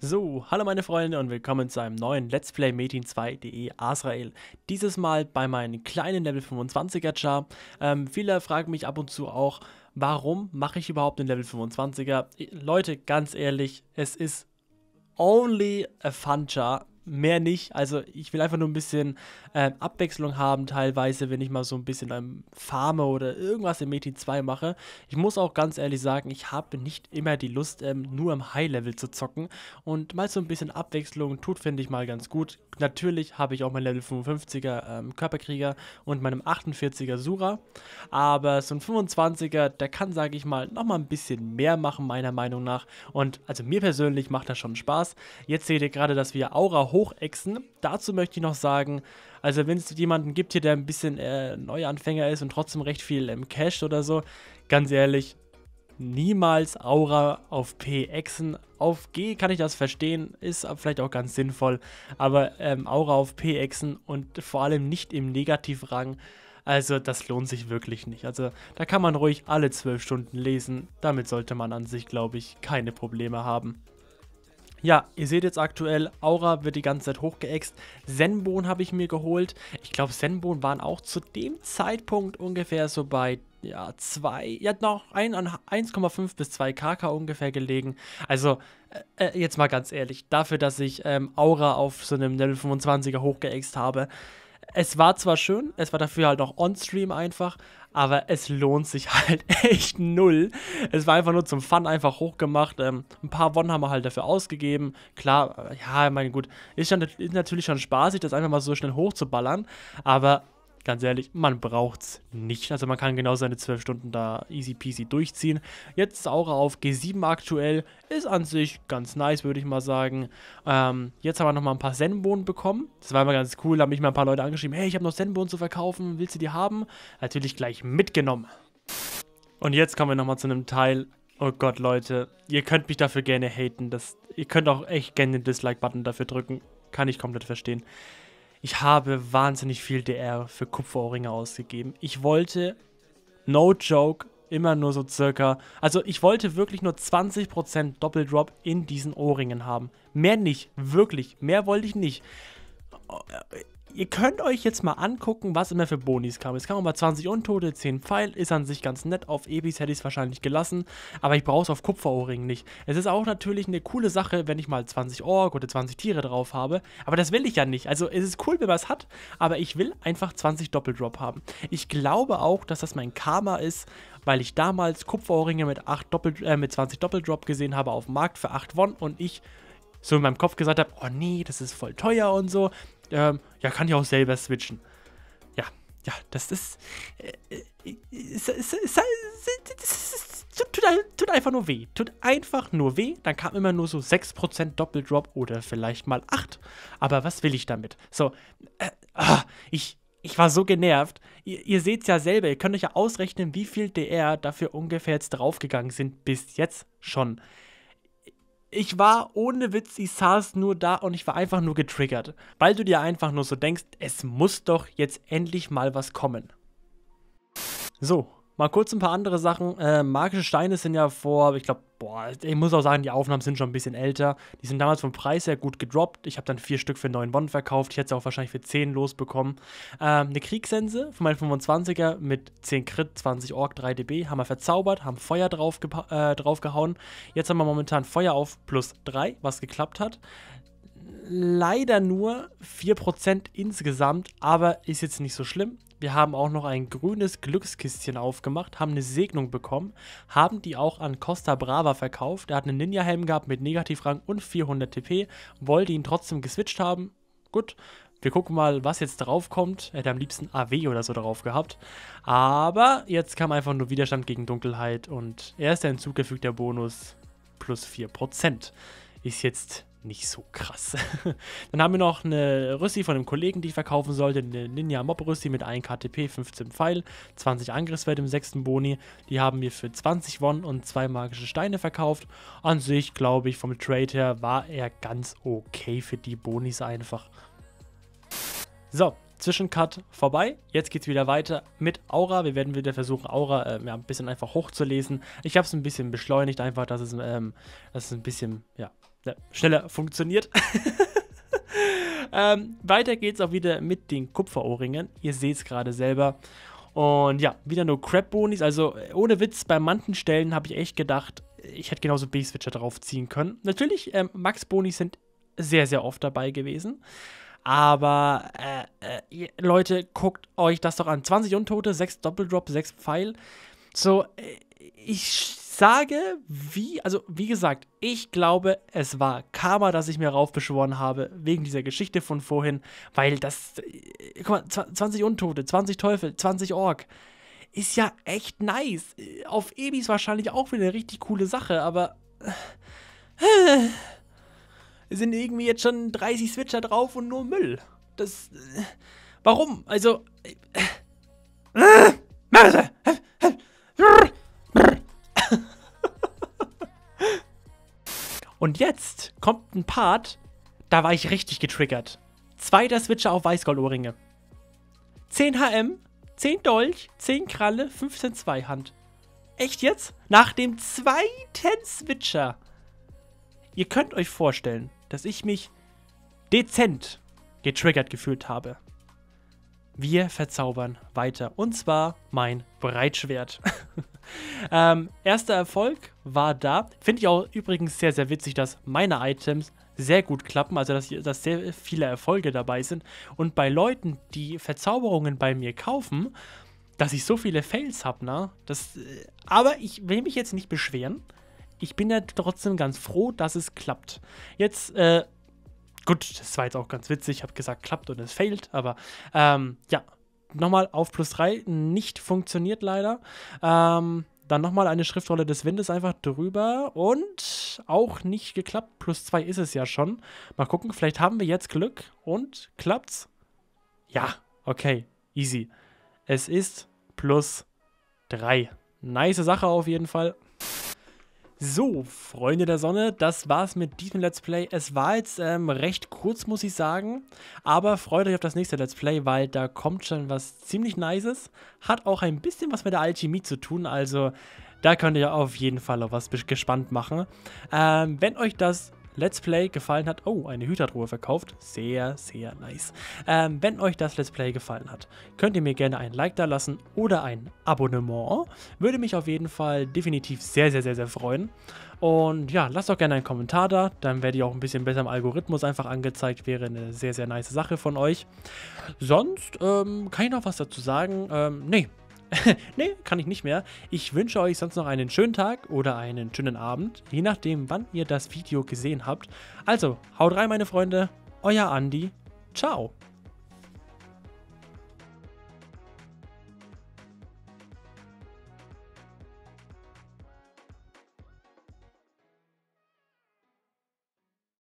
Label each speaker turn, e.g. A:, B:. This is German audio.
A: So, hallo meine Freunde und willkommen zu einem neuen Let's Play Metin2.de Azrael. Dieses Mal bei meinem kleinen Level 25er Char. Ähm, viele fragen mich ab und zu auch, warum mache ich überhaupt einen Level 25er? Leute, ganz ehrlich, es ist only a fun Char mehr nicht. Also ich will einfach nur ein bisschen äh, Abwechslung haben, teilweise, wenn ich mal so ein bisschen ähm, farme oder irgendwas im Meti 2 mache. Ich muss auch ganz ehrlich sagen, ich habe nicht immer die Lust, ähm, nur im High-Level zu zocken. Und mal so ein bisschen Abwechslung tut, finde ich mal ganz gut. Natürlich habe ich auch meinen Level 55er ähm, Körperkrieger und meinem 48er Sura. Aber so ein 25er, der kann, sage ich mal, nochmal ein bisschen mehr machen, meiner Meinung nach. Und also mir persönlich macht das schon Spaß. Jetzt seht ihr gerade, dass wir Aura hoch Hochechsen. Dazu möchte ich noch sagen, also wenn es jemanden gibt hier, der ein bisschen äh, Neuanfänger ist und trotzdem recht viel im ähm, Cash oder so, ganz ehrlich, niemals Aura auf P Echsen. Auf G kann ich das verstehen, ist vielleicht auch ganz sinnvoll, aber ähm, Aura auf P Echsen und vor allem nicht im Negativrang. Also das lohnt sich wirklich nicht. Also da kann man ruhig alle zwölf Stunden lesen. Damit sollte man an sich, glaube ich, keine Probleme haben. Ja, ihr seht jetzt aktuell, Aura wird die ganze Zeit hochgeext. Zenbon habe ich mir geholt. Ich glaube, Zenbon waren auch zu dem Zeitpunkt ungefähr so bei ja, 2, ja noch 1,5 bis 2 kk ungefähr gelegen. Also, äh, äh, jetzt mal ganz ehrlich, dafür, dass ich ähm, Aura auf so einem Level 25er hochgeext habe, es war zwar schön, es war dafür halt noch on-stream einfach, aber es lohnt sich halt echt null. Es war einfach nur zum Fun einfach hochgemacht. Ähm, ein paar Won haben wir halt dafür ausgegeben. Klar, äh, ja, ich meine, gut, ist, schon, ist natürlich schon spaßig, das einfach mal so schnell hochzuballern, aber ganz ehrlich, man braucht es nicht. Also man kann genau seine 12 Stunden da easy peasy durchziehen. Jetzt ist Aura auf G7 aktuell, ist an sich ganz nice, würde ich mal sagen. Ähm, jetzt haben wir nochmal ein paar Zenbohnen bekommen. Das war immer ganz cool, da haben mich mal ein paar Leute angeschrieben, hey, ich habe noch Zenbohnen zu verkaufen, willst du die haben? Natürlich gleich mitgenommen. Und jetzt kommen wir nochmal zu einem Teil, Oh Gott, Leute, ihr könnt mich dafür gerne haten. Das, ihr könnt auch echt gerne den Dislike-Button dafür drücken. Kann ich komplett verstehen ich habe wahnsinnig viel DR für Kupferohrringe ausgegeben. Ich wollte, no joke, immer nur so circa, also ich wollte wirklich nur 20% Doppeldrop in diesen Ohrringen haben. Mehr nicht, wirklich, mehr wollte ich nicht. Äh, ihr könnt euch jetzt mal angucken, was immer für Bonis kam. Es kamen mal 20 Untote, 10 Pfeil, ist an sich ganz nett. Auf Ebis hätte ich es wahrscheinlich gelassen, aber ich brauche es auf Kupferohrringen nicht. Es ist auch natürlich eine coole Sache, wenn ich mal 20 Org oder 20 Tiere drauf habe, aber das will ich ja nicht. Also es ist cool, wenn man es hat, aber ich will einfach 20 Doppeldrop haben. Ich glaube auch, dass das mein Karma ist, weil ich damals Kupferohrringe mit, 8 Doppel, äh, mit 20 Doppeldrop gesehen habe auf dem Markt für 8 Won und ich so in meinem Kopf gesagt habe, oh nee, das ist voll teuer und so, ähm, ja, kann ich auch selber switchen. Ja, ja, das ist, äh, äh ist, ist, ist, tut, einfach nur weh. Tut einfach nur weh. Dann kam immer nur so 6% Doppeldrop oder vielleicht mal 8. Aber was will ich damit? So, äh, ah, ich, ich war so genervt. Ihr, ihr es ja selber, ihr könnt euch ja ausrechnen, wie viel DR dafür ungefähr jetzt draufgegangen sind bis jetzt schon ich war ohne Witz, ich saß nur da und ich war einfach nur getriggert, weil du dir einfach nur so denkst, es muss doch jetzt endlich mal was kommen. So, Mal kurz ein paar andere Sachen. Äh, magische Steine sind ja vor, ich glaube, boah, ich muss auch sagen, die Aufnahmen sind schon ein bisschen älter. Die sind damals vom Preis her gut gedroppt. Ich habe dann vier Stück für 9 Won verkauft. Ich hätte sie auch wahrscheinlich für 10 losbekommen. Ähm, eine Kriegssense von meinen 25er mit 10 Crit, 20 Org, 3 DB. Haben wir verzaubert, haben Feuer drauf, äh, draufgehauen. Jetzt haben wir momentan Feuer auf plus 3, was geklappt hat leider nur 4% insgesamt, aber ist jetzt nicht so schlimm. Wir haben auch noch ein grünes Glückskistchen aufgemacht, haben eine Segnung bekommen, haben die auch an Costa Brava verkauft. Er hat einen Ninja-Helm gehabt mit Negativrang und 400 TP, wollte ihn trotzdem geswitcht haben. Gut, wir gucken mal, was jetzt draufkommt. Er hätte am liebsten AW oder so drauf gehabt. Aber jetzt kam einfach nur Widerstand gegen Dunkelheit und erster hinzugefügter Bonus plus 4%. Ist jetzt nicht so krass. Dann haben wir noch eine Rüssi von einem Kollegen, die ich verkaufen sollte. Eine Ninja Mob Rüssi mit 1 KTP, 15 Pfeil, 20 Angriffswert im 6. Boni. Die haben wir für 20 Won und 2 magische Steine verkauft. An sich, glaube ich, vom Trade her war er ganz okay für die Bonis einfach. So, Zwischencut vorbei. Jetzt geht es wieder weiter mit Aura. Wir werden wieder versuchen, Aura äh, ja, ein bisschen einfach hochzulesen. Ich habe es ein bisschen beschleunigt, einfach, dass es, ähm, dass es ein bisschen ja, schneller funktioniert. ähm, weiter geht's auch wieder mit den Kupferohrringen. Ihr seht es gerade selber. Und ja, wieder nur Crap-Bonis. Also äh, ohne Witz, bei manchen Stellen habe ich echt gedacht, ich hätte genauso B-Switcher draufziehen können. Natürlich, ähm, Max-Bonis sind sehr, sehr oft dabei gewesen. Aber äh, äh, Leute, guckt euch das doch an. 20 Untote, 6 Doppeldrop, 6 Pfeil. So, äh, ich sage, wie, also wie gesagt, ich glaube, es war Karma, dass ich mir raufbeschworen habe, wegen dieser Geschichte von vorhin, weil das, äh, guck mal, 20 Untote, 20 Teufel, 20 Ork, ist ja echt nice. Auf Ebis wahrscheinlich auch wieder eine richtig coole Sache, aber äh, Es sind irgendwie jetzt schon 30 Switcher drauf und nur Müll. Das, äh, warum? Also, äh, äh, kommt ein Part, da war ich richtig getriggert. Zweiter Switcher auf Weißgold-Ohrringe. 10 HM, 10 Dolch, 10 Kralle, 15 Zweihand. Echt jetzt? Nach dem zweiten Switcher. Ihr könnt euch vorstellen, dass ich mich dezent getriggert gefühlt habe wir verzaubern weiter. Und zwar mein Breitschwert. ähm, erster Erfolg war da. Finde ich auch übrigens sehr, sehr witzig, dass meine Items sehr gut klappen, also dass, dass sehr viele Erfolge dabei sind. Und bei Leuten, die Verzauberungen bei mir kaufen, dass ich so viele Fails habe, ne? Das, äh, aber ich will mich jetzt nicht beschweren. Ich bin ja trotzdem ganz froh, dass es klappt. Jetzt äh, Gut, das war jetzt auch ganz witzig. Ich habe gesagt, klappt und es failt. Aber ähm, ja, nochmal auf plus 3. Nicht funktioniert leider. Ähm, dann nochmal eine Schriftrolle des Windes einfach drüber und auch nicht geklappt. Plus 2 ist es ja schon. Mal gucken, vielleicht haben wir jetzt Glück und klappt's. Ja, okay, easy. Es ist plus 3. Nice Sache auf jeden Fall. So, Freunde der Sonne, das war's mit diesem Let's Play. Es war jetzt ähm, recht kurz, muss ich sagen, aber freut euch auf das nächste Let's Play, weil da kommt schon was ziemlich Nices. Hat auch ein bisschen was mit der Alchemie zu tun, also da könnt ihr auf jeden Fall auch was gespannt machen. Ähm, wenn euch das Let's Play gefallen hat, oh, eine Hütertruhe verkauft, sehr, sehr nice. Ähm, wenn euch das Let's Play gefallen hat, könnt ihr mir gerne ein Like da lassen oder ein Abonnement. Würde mich auf jeden Fall definitiv sehr, sehr, sehr, sehr freuen. Und ja, lasst auch gerne einen Kommentar da, dann werde ich auch ein bisschen besser im Algorithmus einfach angezeigt. Wäre eine sehr, sehr nice Sache von euch. Sonst ähm, kann ich noch was dazu sagen. Ähm, nee, nee, kann ich nicht mehr. Ich wünsche euch sonst noch einen schönen Tag oder einen schönen Abend, je nachdem, wann ihr das Video gesehen habt. Also, haut rein, meine Freunde. Euer Andi. Ciao.